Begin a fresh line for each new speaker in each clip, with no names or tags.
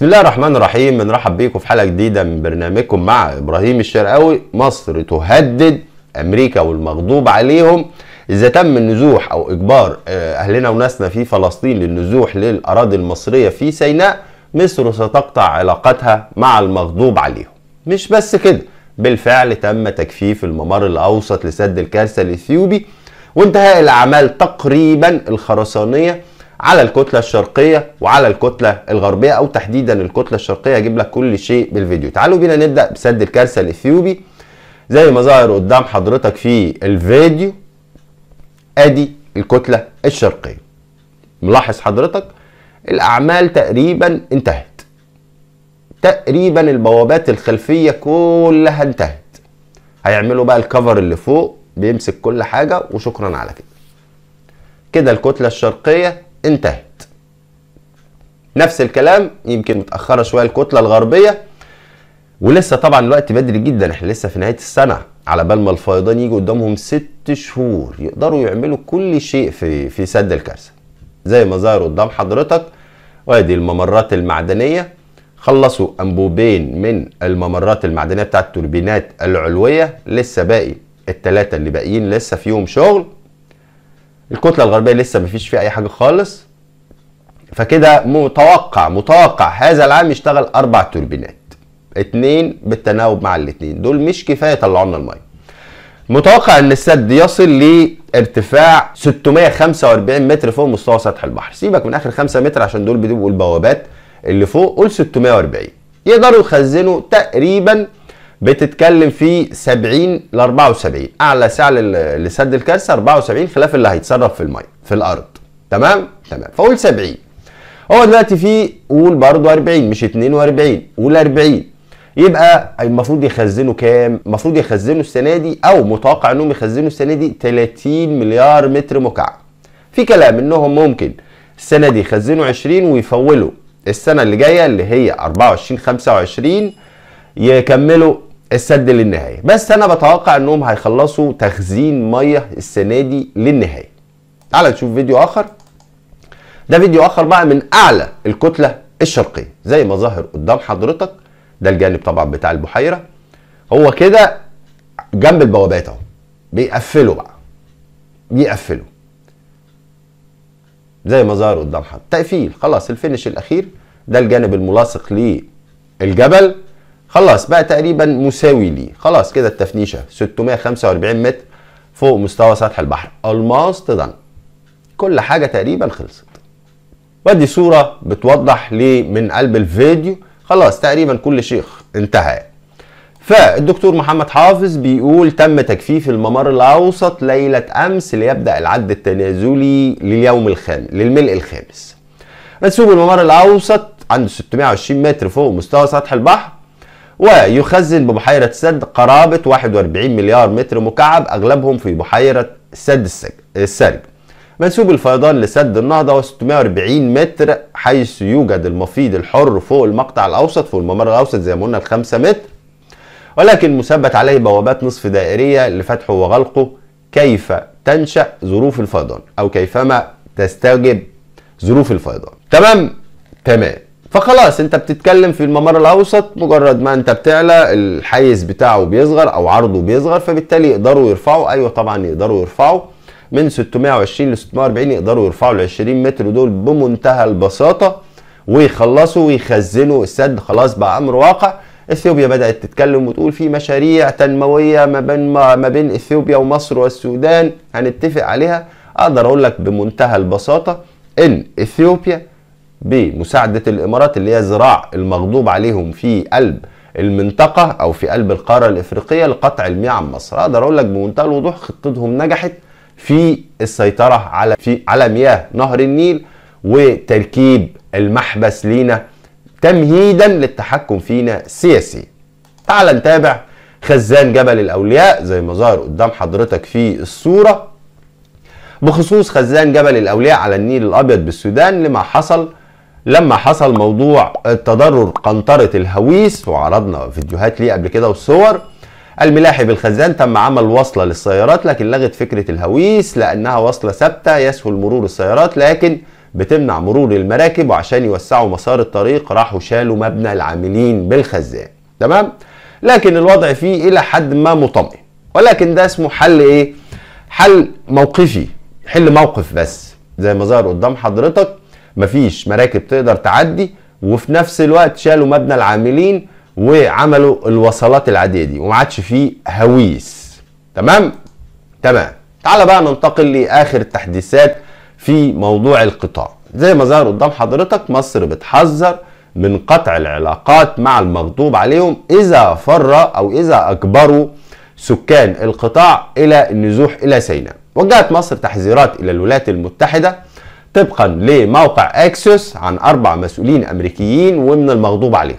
بسم الله الرحمن الرحيم بنرحب بيكم في حلقه جديده من برنامجكم مع ابراهيم الشرقاوي مصر تهدد امريكا والمغضوب عليهم اذا تم النزوح او اجبار آه، اهلنا وناسنا في فلسطين للنزوح للاراضي المصريه في سيناء مصر ستقطع علاقتها مع المغضوب عليهم مش بس كده بالفعل تم تجفيف الممر الاوسط لسد الكارثه الاثيوبي وانتهاء الاعمال تقريبا الخرسانيه على الكتله الشرقيه وعلى الكتله الغربيه او تحديدا الكتله الشرقيه هجيب لك كل شيء بالفيديو تعالوا بينا نبدا بسد الكارثه الاثيوبي زي ما ظاهر قدام حضرتك في الفيديو ادي الكتله الشرقيه ملاحظ حضرتك الاعمال تقريبا انتهت تقريبا البوابات الخلفيه كلها انتهت هيعملوا بقى الكفر اللي فوق بيمسك كل حاجه وشكرا على كده كده الكتله الشرقيه انتهت نفس الكلام يمكن متاخره شويه الكتله الغربيه ولسه طبعا الوقت بدري جدا احنا لسه في نهايه السنه على بال ما الفيضان يجي قدامهم ست شهور يقدروا يعملوا كل شيء في في سد الكارثه زي ما ظهروا قدام حضرتك وادي الممرات المعدنيه خلصوا انبوبين من الممرات المعدنيه بتاعت التوربينات العلويه لسه باقي الثلاثه اللي باقيين لسه فيهم شغل الكتله الغربيه لسه ما فيش فيها اي حاجه خالص فكده متوقع متوقع هذا العام يشتغل اربع توربينات اتنين بالتناوب مع الاتنين دول مش كفايه يطلعوا لنا الميه متوقع ان السد يصل لارتفاع 645 متر فوق مستوى سطح البحر سيبك من اخر 5 متر عشان دول بيبقوا البوابات اللي فوق قول 640 يقدروا يخزنوا تقريبا بتتكلم في 70 ل 74 اعلى سعر لسد الكارثه 74 خلاف اللي هيتصرف في الميه في الارض تمام تمام فقول 70 هو دلوقتي في قول برضه 40 مش 42 قول 40 يبقى المفروض يخزنوا كام؟ المفروض يخزنوا السنه دي او متوقع انهم يخزنوا السنه دي 30 مليار متر مكعب. في كلام انهم ممكن السنه دي يخزنوا 20 ويفولوا السنه اللي جايه اللي هي 24 25 يكملوا السد للنهايه بس انا بتوقع انهم هيخلصوا تخزين ميه السنه دي للنهايه تعال نشوف فيديو اخر ده فيديو اخر بقى من اعلى الكتله الشرقيه زي ما ظاهر قدام حضرتك ده الجانب طبعا بتاع البحيره هو كده جنب البوابات اهو بيقفلوا بقى بيقفلوا زي ما ظهر قدام حضرتك تقفيل خلاص الفينش الاخير ده الجانب الملاصق للجبل خلاص بقى تقريبا مساوي ليه خلاص كده التفنيشه 645 متر فوق مستوى سطح البحر الماس تدن كل حاجه تقريبا خلصت ودي صوره بتوضح ليه من قلب الفيديو خلاص تقريبا كل شيء انتهى فالدكتور محمد حافظ بيقول تم تجفيف الممر الاوسط ليله امس ليبدا العد التنازلي لليوم الخامس للملء الخامس منسوب الممر الاوسط عنده 620 متر فوق مستوى سطح البحر ويخزن ببحيرة سد قرابة 41 مليار متر مكعب أغلبهم في بحيرة سد السرج منسوب الفيضان لسد النهضة هو 640 متر حيث يوجد المفيد الحر فوق المقطع الأوسط فوق الممر الأوسط زي ما قلنا الخمسة 5 متر ولكن مثبت عليه بوابات نصف دائرية لفتحه وغلقه كيف تنشأ ظروف الفيضان أو كيفما تستوجب ظروف الفيضان تمام تمام فخلاص انت بتتكلم في الممر الاوسط مجرد ما انت بتعلى الحيز بتاعه بيصغر او عرضه بيصغر فبالتالي يقدروا يرفعوا ايوه طبعا يقدروا يرفعوا من 620 ل 640 يقدروا يرفعوا ال 20 متر دول بمنتهى البساطه ويخلصوا ويخزنوا السد خلاص بقى امر واقع اثيوبيا بدات تتكلم وتقول في مشاريع تنمويه ما بين ما بين اثيوبيا ومصر والسودان هنتفق عليها اقدر اقول لك بمنتهى البساطه ان اثيوبيا بمساعدة الإمارات اللي هي ذراع المغضوب عليهم في قلب المنطقة أو في قلب القارة الإفريقية لقطع المياه عن مصر أقدر أقول لك بمنتهى الوضوح خطتهم نجحت في السيطرة على في على مياه نهر النيل وتركيب المحبس لينا تمهيدا للتحكم فينا سياسي تعال نتابع خزان جبل الأولياء زي ما ظهر قدام حضرتك في الصورة بخصوص خزان جبل الأولياء على النيل الأبيض بالسودان لما حصل لما حصل موضوع تضرر قنطرة الهويس وعرضنا فيديوهات ليه قبل كده والصور الملاحي بالخزان تم عمل وصلة للسيارات لكن لغت فكرة الهويس لأنها وصلة ثابتة يسهل مرور السيارات لكن بتمنع مرور المراكب وعشان يوسعوا مسار الطريق راحوا شالوا مبنى العاملين بالخزان تمام لكن الوضع فيه إلى حد ما مطمئن ولكن ده اسمه حل إيه حل موقفي حل موقف بس زي ما ظهر قدام حضرتك مفيش مراكب تقدر تعدي وفي نفس الوقت شالوا مبنى العاملين وعملوا الوصلات العاديه دي وما عادش فيه هويس تمام تمام تعال بقى ننتقل لاخر التحديثات في موضوع القطاع زي ما ظهر قدام حضرتك مصر بتحذر من قطع العلاقات مع المغضوب عليهم اذا فر او اذا اجبروا سكان القطاع الى النزوح الى سيناء وجهت مصر تحذيرات الى الولايات المتحده طبقا لموقع اكسوس عن اربع مسؤولين امريكيين ومن المغضوب عليهم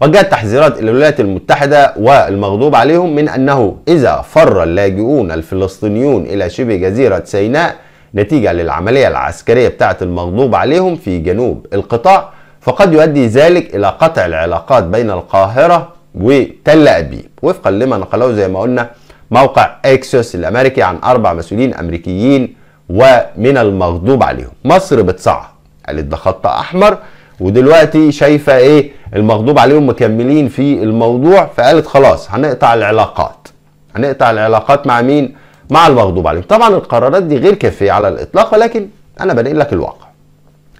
وجاءت تحذيرات الولايات المتحدة والمغضوب عليهم من أنه إذا فر اللاجئون الفلسطينيون إلى شبه جزيرة سيناء نتيجة للعملية العسكرية بتاعة المغضوب عليهم في جنوب القطاع فقد يؤدي ذلك إلى قطع العلاقات بين القاهرة وتل أبيب وفقا لما نقله زي ما قلنا موقع اكسوس الأمريكي عن أربع مسؤولين أمريكيين ومن المغضوب عليهم مصر بتصعد قالت ده خط احمر ودلوقتي شايفه ايه المغضوب عليهم مكملين في الموضوع فقالت خلاص هنقطع العلاقات هنقطع العلاقات مع مين مع المغضوب عليهم طبعا القرارات دي غير كافيه على الاطلاق ولكن انا بنقل لك الواقع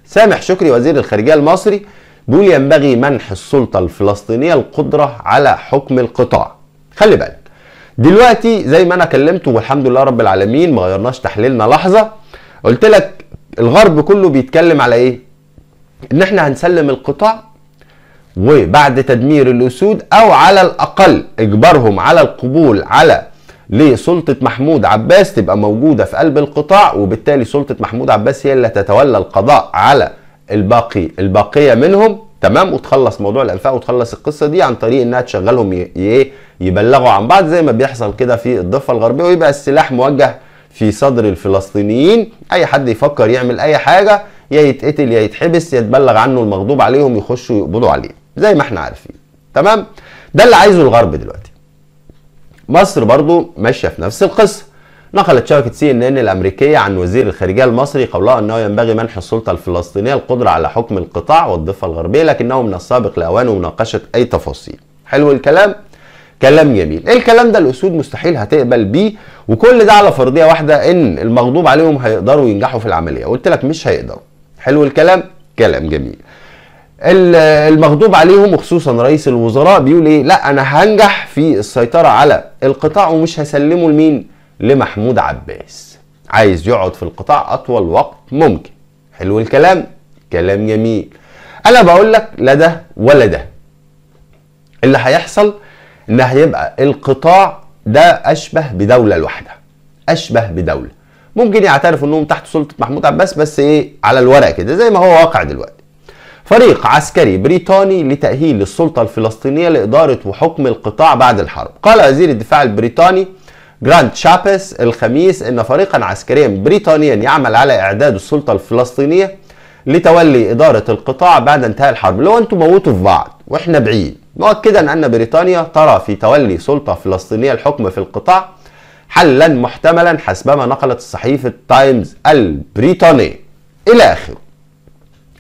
سامح شكري وزير الخارجيه المصري بيقول ينبغي منح السلطه الفلسطينيه القدره على حكم القطاع خلي بالك دلوقتي زي ما انا كلمته والحمد لله رب العالمين ما غيرناش تحليلنا لحظه قلت لك الغرب كله بيتكلم على ايه ان احنا هنسلم القطاع وبعد تدمير الاسود او على الاقل اجبارهم على القبول على لسلطة محمود عباس تبقى موجودة في قلب القطاع وبالتالي سلطة محمود عباس هي اللي هتتولى القضاء على الباقي الباقية منهم تمام وتخلص موضوع الانفاق وتخلص القصه دي عن طريق انها تشغلهم ايه يبلغوا عن بعض زي ما بيحصل كده في الضفه الغربيه ويبقى السلاح موجه في صدر الفلسطينيين اي حد يفكر يعمل اي حاجه يا يتقتل يا يتحبس يا يتبلغ عنه المغضوب عليهم يخشوا يقبضوا عليه زي ما احنا عارفين تمام ده اللي عايزه الغرب دلوقتي مصر برضو ماشيه في نفس القصه نقلت شبكة سي ان ان الأمريكية عن وزير الخارجية المصري قولها أنه ينبغي منح السلطة الفلسطينية القدرة على حكم القطاع والضفة الغربية لكنه من السابق لأوانه مناقشة أي تفاصيل حلو الكلام؟ كلام جميل الكلام ده الأسود مستحيل هتقبل بيه وكل ده على فرضية واحدة إن المغضوب عليهم هيقدروا ينجحوا في العملية قلت لك مش هيقدروا حلو الكلام؟ كلام جميل المغضوب عليهم وخصوصا رئيس الوزراء بيقول ايه لا انا هنجح في السيطره على القطاع ومش هسلمه لمين لمحمود عباس عايز يقعد في القطاع اطول وقت ممكن حلو الكلام كلام جميل انا بقول لك لا ده ولا ده اللي هيحصل ان هيبقى القطاع ده اشبه بدوله لوحدها اشبه بدوله ممكن يعترفوا انهم تحت سلطه محمود عباس بس ايه على الورق كده زي ما هو واقع دلوقتي فريق عسكري بريطاني لتأهيل السلطة الفلسطينية لإدارة وحكم القطاع بعد الحرب قال وزير الدفاع البريطاني جراند شابس الخميس أن فريقا عسكريا بريطانيا يعمل على إعداد السلطة الفلسطينية لتولي إدارة القطاع بعد انتهاء الحرب لو أنتم موتوا في بعض وإحنا بعيد مؤكدا أن بريطانيا ترى في تولي سلطة فلسطينية الحكم في القطاع حلا محتملا حسبما نقلت صحيفة تايمز البريطانية إلى آخره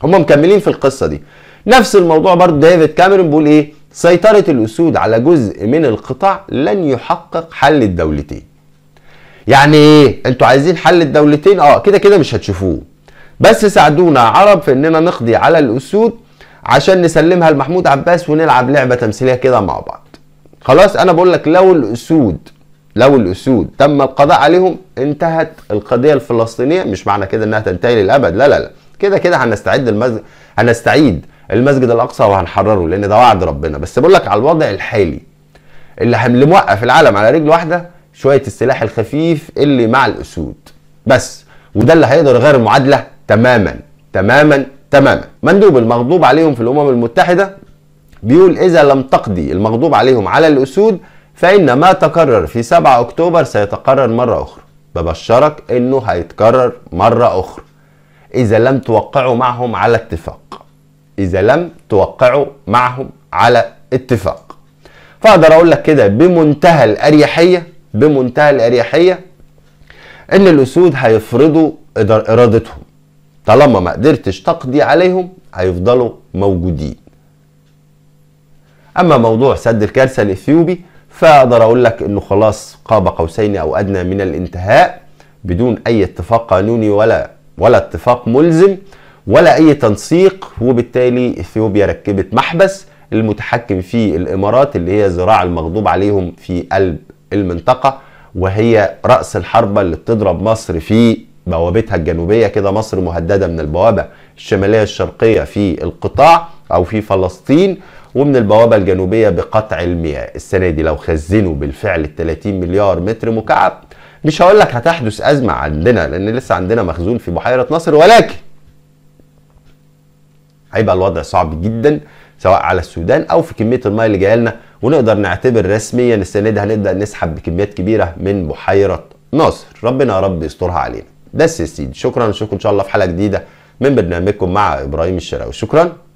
هم مكملين في القصة دي نفس الموضوع برضه ديفيد كاميرون بيقول إيه سيطرة الأسود على جزء من القطاع لن يحقق حل الدولتين يعني ايه انتوا عايزين حل الدولتين اه كده كده مش هتشوفوه بس ساعدونا عرب في اننا نقضي على الاسود عشان نسلمها لمحمود عباس ونلعب لعبه تمثيليه كده مع بعض خلاص انا بقول لك لو الاسود لو الاسود تم القضاء عليهم انتهت القضيه الفلسطينيه مش معنى كده انها تنتهي للابد لا لا لا كده كده هنستعد المز... هنستعيد المسجد الاقصى وهنحرره لان ده وعد ربنا بس بقول لك على الوضع الحالي اللي موقف العالم على رجل واحده شويه السلاح الخفيف اللي مع الاسود بس وده اللي هيقدر يغير المعادله تماما تماما تماما مندوب المغضوب عليهم في الامم المتحده بيقول اذا لم تقضي المغضوب عليهم على الاسود فان ما تكرر في 7 اكتوبر سيتكرر مره اخرى ببشرك انه هيتكرر مره اخرى اذا لم توقعوا معهم على اتفاق اذا لم توقعوا معهم على اتفاق فاقدر اقول لك كده بمنتهى الاريحيه بمنتهى الاريحيه ان الاسود هيفرضوا ارادتهم طالما ما قدرتش تقضي عليهم هيفضلوا موجودين اما موضوع سد الكارثه الاثيوبي فاقدر اقول لك انه خلاص قاب قوسين او ادنى من الانتهاء بدون اي اتفاق قانوني ولا ولا اتفاق ملزم ولا اي تنسيق وبالتالي اثيوبيا ركبت محبس المتحكم فيه الامارات اللي هي زراع المغضوب عليهم في قلب المنطقه وهي راس الحربه اللي بتضرب مصر في بوابتها الجنوبيه كده مصر مهدده من البوابه الشماليه الشرقيه في القطاع او في فلسطين ومن البوابه الجنوبيه بقطع المياه السنه دي لو خزنوا بالفعل ال 30 مليار متر مكعب مش هقول لك هتحدث ازمه عندنا لان لسه عندنا مخزون في بحيره نصر ولكن هيبقى الوضع صعب جدا سواء على السودان او في كميه الميه اللي جايه لنا ونقدر نعتبر رسميا السنه دي هنبدا نسحب بكميات كبيره من بحيره ناصر ربنا يا رب يسترها علينا بس يا سيدي شكرا نشوفكم ان شاء الله في حلقه جديده من برنامجكم مع ابراهيم الشراوي شكرا